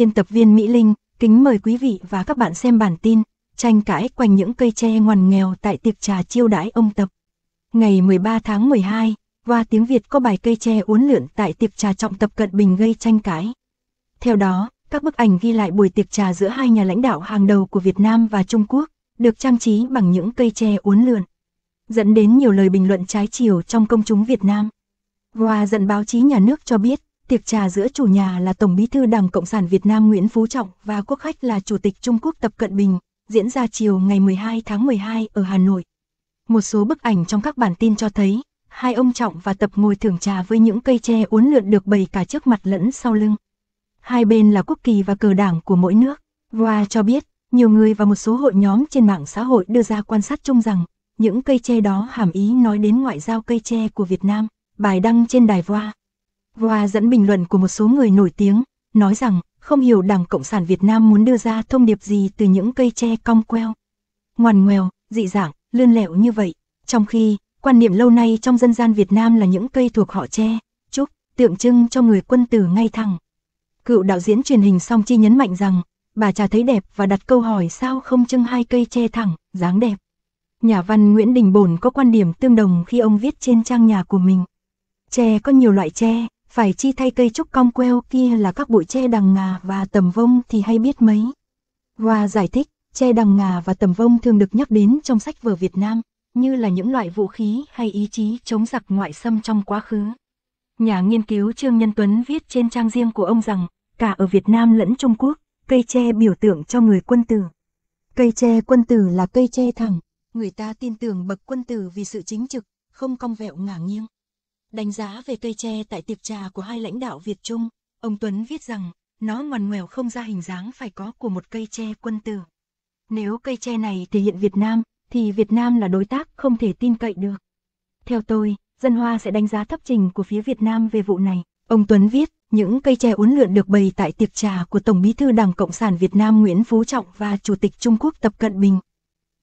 Biên tập viên Mỹ Linh, kính mời quý vị và các bạn xem bản tin Tranh cãi quanh những cây tre ngoằn nghèo tại tiệc trà chiêu đãi ông Tập. Ngày 13 tháng 12, và tiếng Việt có bài cây tre uốn lượn tại tiệc trà trọng tập cận bình gây tranh cãi. Theo đó, các bức ảnh ghi lại buổi tiệc trà giữa hai nhà lãnh đạo hàng đầu của Việt Nam và Trung Quốc, được trang trí bằng những cây tre uốn lượn, dẫn đến nhiều lời bình luận trái chiều trong công chúng Việt Nam. Hoa dẫn báo chí nhà nước cho biết, tiệc trà giữa chủ nhà là Tổng Bí thư Đảng Cộng sản Việt Nam Nguyễn Phú Trọng và quốc khách là Chủ tịch Trung Quốc Tập Cận Bình, diễn ra chiều ngày 12 tháng 12 ở Hà Nội. Một số bức ảnh trong các bản tin cho thấy, hai ông Trọng và Tập ngồi thưởng trà với những cây tre uốn lượn được bày cả trước mặt lẫn sau lưng. Hai bên là quốc kỳ và cờ đảng của mỗi nước. Và cho biết, nhiều người và một số hội nhóm trên mạng xã hội đưa ra quan sát chung rằng, những cây tre đó hàm ý nói đến ngoại giao cây tre của Việt Nam. Bài đăng trên đài Voa. Voa dẫn bình luận của một số người nổi tiếng, nói rằng không hiểu Đảng Cộng sản Việt Nam muốn đưa ra thông điệp gì từ những cây tre cong queo. Ngoằn ngoèo, dị dạng, lươn lẹo như vậy, trong khi quan niệm lâu nay trong dân gian Việt Nam là những cây thuộc họ tre, trúc, tượng trưng cho người quân tử ngay thẳng. Cựu đạo diễn truyền hình Song Chi nhấn mạnh rằng, bà trà thấy đẹp và đặt câu hỏi sao không trưng hai cây tre thẳng, dáng đẹp. Nhà văn Nguyễn Đình Bổn có quan điểm tương đồng khi ông viết trên trang nhà của mình. Tre có nhiều loại tre, phải chi thay cây trúc cong queo kia là các bụi tre đằng ngà và tầm vông thì hay biết mấy. Và giải thích, tre đằng ngà và tầm vông thường được nhắc đến trong sách vở Việt Nam, như là những loại vũ khí hay ý chí chống giặc ngoại xâm trong quá khứ. Nhà nghiên cứu Trương Nhân Tuấn viết trên trang riêng của ông rằng, cả ở Việt Nam lẫn Trung Quốc, cây tre biểu tượng cho người quân tử. Cây tre quân tử là cây tre thẳng, người ta tin tưởng bậc quân tử vì sự chính trực, không cong vẹo ngả nghiêng. Đánh giá về cây tre tại tiệc trà của hai lãnh đạo Việt Trung, ông Tuấn viết rằng, nó ngoằn ngoèo không ra hình dáng phải có của một cây tre quân tử. Nếu cây tre này thể hiện Việt Nam, thì Việt Nam là đối tác không thể tin cậy được. Theo tôi, dân hoa sẽ đánh giá thấp trình của phía Việt Nam về vụ này. Ông Tuấn viết, những cây tre uốn lượn được bày tại tiệc trà của Tổng bí thư Đảng Cộng sản Việt Nam Nguyễn Phú Trọng và Chủ tịch Trung Quốc Tập Cận Bình.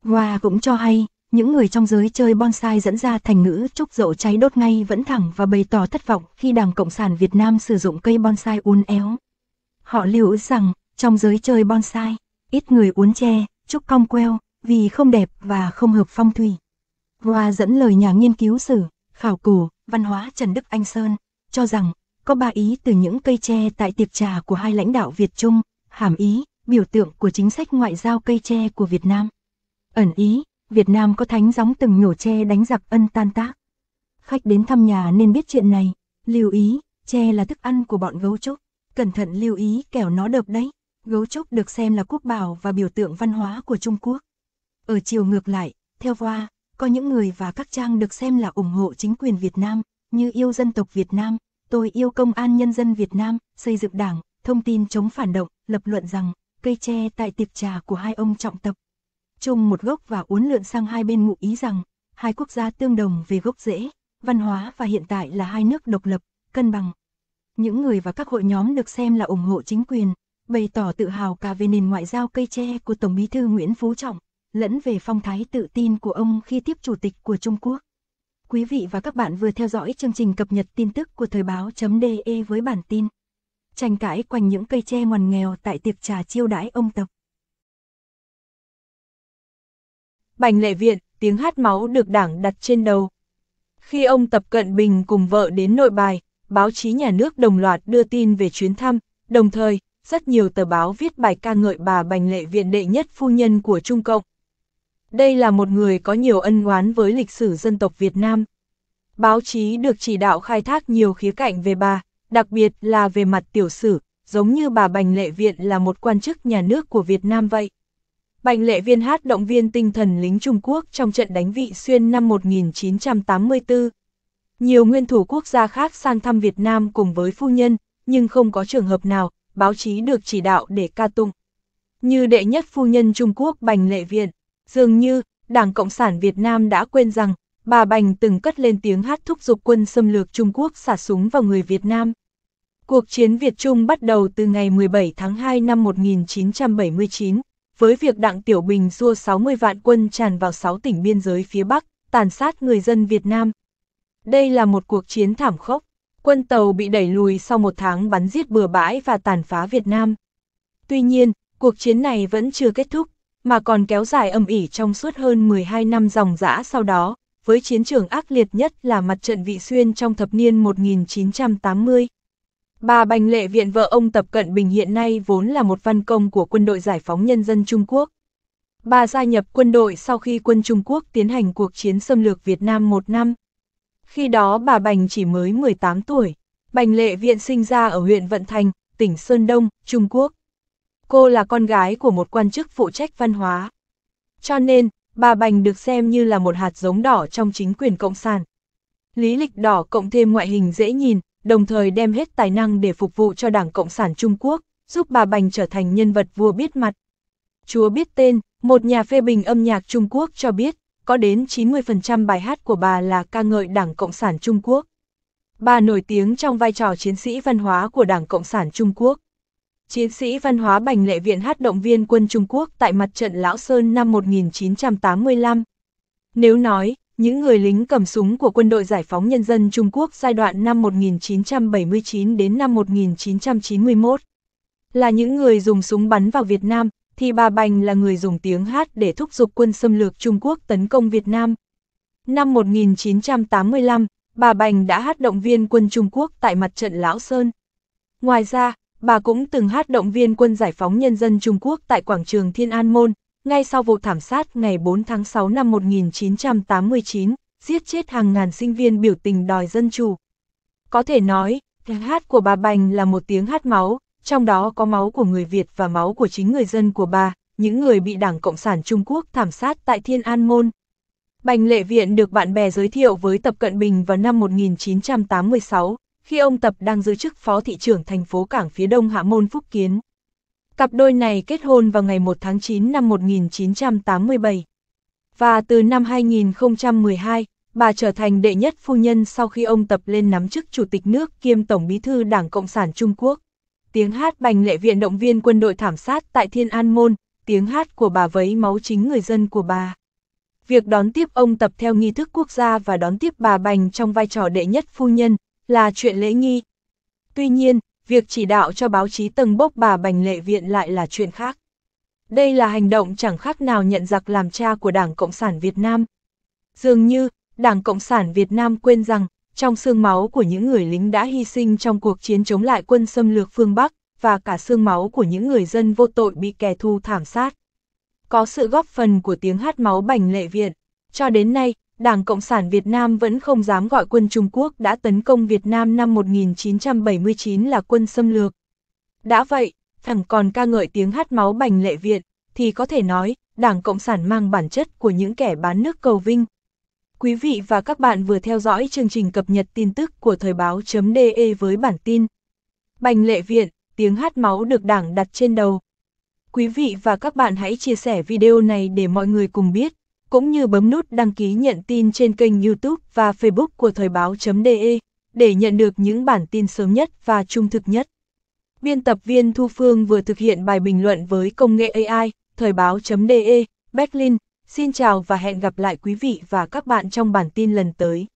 Hoa cũng cho hay, những người trong giới chơi bonsai dẫn ra thành ngữ trúc rộ cháy đốt ngay vẫn thẳng và bày tỏ thất vọng khi Đảng Cộng sản Việt Nam sử dụng cây bonsai uốn éo. Họ lưu ý rằng, trong giới chơi bonsai, ít người uốn tre, trúc cong queo, vì không đẹp và không hợp phong thủy. Hoa dẫn lời nhà nghiên cứu sử, khảo cổ, văn hóa Trần Đức Anh Sơn, cho rằng, có ba ý từ những cây tre tại tiệc trà của hai lãnh đạo Việt Trung, hàm ý, biểu tượng của chính sách ngoại giao cây tre của Việt Nam. Ẩn ý, Việt Nam có thánh gióng từng nhổ tre đánh giặc ân tan tác. Khách đến thăm nhà nên biết chuyện này, lưu ý, tre là thức ăn của bọn gấu trúc, cẩn thận lưu ý kẻo nó đợp đấy. Gấu trúc được xem là quốc bảo và biểu tượng văn hóa của Trung Quốc. Ở chiều ngược lại, theo Hoa, có những người và các trang được xem là ủng hộ chính quyền Việt Nam, như yêu dân tộc Việt Nam, tôi yêu công an nhân dân Việt Nam, xây dựng đảng, thông tin chống phản động, lập luận rằng cây tre tại tiệc trà của hai ông trọng tập chung một gốc và uốn lượn sang hai bên ngụ ý rằng, hai quốc gia tương đồng về gốc rễ, văn hóa và hiện tại là hai nước độc lập, cân bằng. Những người và các hội nhóm được xem là ủng hộ chính quyền, bày tỏ tự hào cả về nền ngoại giao cây tre của Tổng bí thư Nguyễn Phú Trọng, lẫn về phong thái tự tin của ông khi tiếp chủ tịch của Trung Quốc. Quý vị và các bạn vừa theo dõi chương trình cập nhật tin tức của Thời báo.de với bản tin. Tranh cãi quanh những cây tre ngoằn nghèo tại tiệc trà chiêu đãi ông Tập. Bành lệ viện, tiếng hát máu được đảng đặt trên đầu. Khi ông Tập Cận Bình cùng vợ đến nội bài, báo chí nhà nước đồng loạt đưa tin về chuyến thăm, đồng thời, rất nhiều tờ báo viết bài ca ngợi bà Bành Lệ Viện đệ nhất phu nhân của Trung Cộng. Đây là một người có nhiều ân oán với lịch sử dân tộc Việt Nam. Báo chí được chỉ đạo khai thác nhiều khía cạnh về bà, đặc biệt là về mặt tiểu sử, giống như bà Bành Lệ Viện là một quan chức nhà nước của Việt Nam vậy. Bành lệ viên hát động viên tinh thần lính Trung Quốc trong trận đánh vị xuyên năm 1984. Nhiều nguyên thủ quốc gia khác sang thăm Việt Nam cùng với phu nhân, nhưng không có trường hợp nào, báo chí được chỉ đạo để ca tụng. Như đệ nhất phu nhân Trung Quốc Bành Lệ Viện, dường như Đảng Cộng sản Việt Nam đã quên rằng bà Bành từng cất lên tiếng hát thúc giục quân xâm lược Trung Quốc xả súng vào người Việt Nam. Cuộc chiến Việt-Trung bắt đầu từ ngày 17 tháng 2 năm 1979, với việc Đặng Tiểu Bình xua 60 vạn quân tràn vào 6 tỉnh biên giới phía Bắc, tàn sát người dân Việt Nam. Đây là một cuộc chiến thảm khốc, quân tàu bị đẩy lùi sau một tháng bắn giết bừa bãi và tàn phá Việt Nam. Tuy nhiên, cuộc chiến này vẫn chưa kết thúc, mà còn kéo dài âm ỉ trong suốt hơn 12 năm dòng dã sau đó, với chiến trường ác liệt nhất là mặt trận Vị Xuyên trong thập niên 1980. Bà Bành Lệ Viện vợ ông Tập Cận Bình hiện nay vốn là một văn công của quân đội giải phóng nhân dân Trung Quốc. Bà gia nhập quân đội sau khi quân Trung Quốc tiến hành cuộc chiến xâm lược Việt Nam một năm. Khi đó bà Bành chỉ mới 18 tuổi. Bành Lệ Viện sinh ra ở huyện Vận Thành, tỉnh Sơn Đông, Trung Quốc. Cô là con gái của một quan chức phụ trách văn hóa. Cho nên, bà Bành được xem như là một hạt giống đỏ trong chính quyền Cộng sản. Lý lịch đỏ cộng thêm ngoại hình dễ nhìn, đồng thời đem hết tài năng để phục vụ cho Đảng Cộng sản Trung Quốc, giúp bà Bành trở thành nhân vật vua biết mặt. Chúa biết tên, một nhà phê bình âm nhạc Trung Quốc cho biết, có đến 90% bài hát của bà là ca ngợi Đảng Cộng sản Trung Quốc. Bà nổi tiếng trong vai trò chiến sĩ văn hóa của Đảng Cộng sản Trung Quốc. Chiến sĩ văn hóa Bành Lệ Viện hát động viên quân Trung Quốc tại mặt trận Lão Sơn năm 1985. Nếu nói, những người lính cầm súng của quân đội giải phóng nhân dân Trung Quốc giai đoạn năm 1979 đến năm 1991. Là những người dùng súng bắn vào Việt Nam, thì bà Bành là người dùng tiếng hát để thúc giục quân xâm lược Trung Quốc tấn công Việt Nam. Năm 1985, bà Bành đã hát động viên quân Trung Quốc tại mặt trận Lão Sơn. Ngoài ra, bà cũng từng hát động viên quân giải phóng nhân dân Trung Quốc tại quảng trường Thiên An Môn, ngay sau vụ thảm sát ngày 4 tháng 6 năm 1989, giết chết hàng ngàn sinh viên biểu tình đòi dân chủ. Có thể nói, tiếng hát của bà Bành là một tiếng hát máu, trong đó có máu của người Việt và máu của chính người dân của bà, những người bị Đảng Cộng sản Trung Quốc thảm sát tại Thiên An Môn. Bành Lệ Viện được bạn bè giới thiệu với Tập Cận Bình vào năm 1986, khi ông Tập đang giữ chức phó thị trưởng thành phố Cảng phía Đông Hạ Môn Phúc Kiến. Cặp đôi này kết hôn vào ngày 1 tháng 9 năm 1987. Và từ năm 2012, bà trở thành đệ nhất phu nhân sau khi ông tập lên nắm chức Chủ tịch nước kiêm Tổng bí thư Đảng Cộng sản Trung Quốc. Tiếng hát bành lệ viện động viên quân đội thảm sát tại Thiên An Môn, tiếng hát của bà vấy máu chính người dân của bà. Việc đón tiếp ông tập theo nghi thức quốc gia và đón tiếp bà Bành trong vai trò đệ nhất phu nhân là chuyện lễ nghi. Tuy nhiên, việc chỉ đạo cho báo chí tầng bốc bà Bành Lệ Viện lại là chuyện khác. Đây là hành động chẳng khác nào nhận giặc làm cha của Đảng Cộng sản Việt Nam. Dường như, Đảng Cộng sản Việt Nam quên rằng, trong xương máu của những người lính đã hy sinh trong cuộc chiến chống lại quân xâm lược phương Bắc, và cả xương máu của những người dân vô tội bị kẻ thù thảm sát. Có sự góp phần của tiếng hát máu Bành Lệ Viện. Cho đến nay, Đảng Cộng sản Việt Nam vẫn không dám gọi quân Trung Quốc đã tấn công Việt Nam năm 1979 là quân xâm lược. Đã vậy, thẳng còn ca ngợi tiếng hát máu bành lệ Việt, thì có thể nói, Đảng Cộng sản mang bản chất của những kẻ bán nước cầu vinh. Quý vị và các bạn vừa theo dõi chương trình cập nhật tin tức của Thời báo.de với bản tin. Bành lệ viện, tiếng hát máu được Đảng đặt trên đầu. Quý vị và các bạn hãy chia sẻ video này để mọi người cùng biết cũng như bấm nút đăng ký nhận tin trên kênh YouTube và Facebook của Thời báo.de để nhận được những bản tin sớm nhất và trung thực nhất. Biên tập viên Thu Phương vừa thực hiện bài bình luận với công nghệ AI, Thời báo.de, Berlin. Xin chào và hẹn gặp lại quý vị và các bạn trong bản tin lần tới.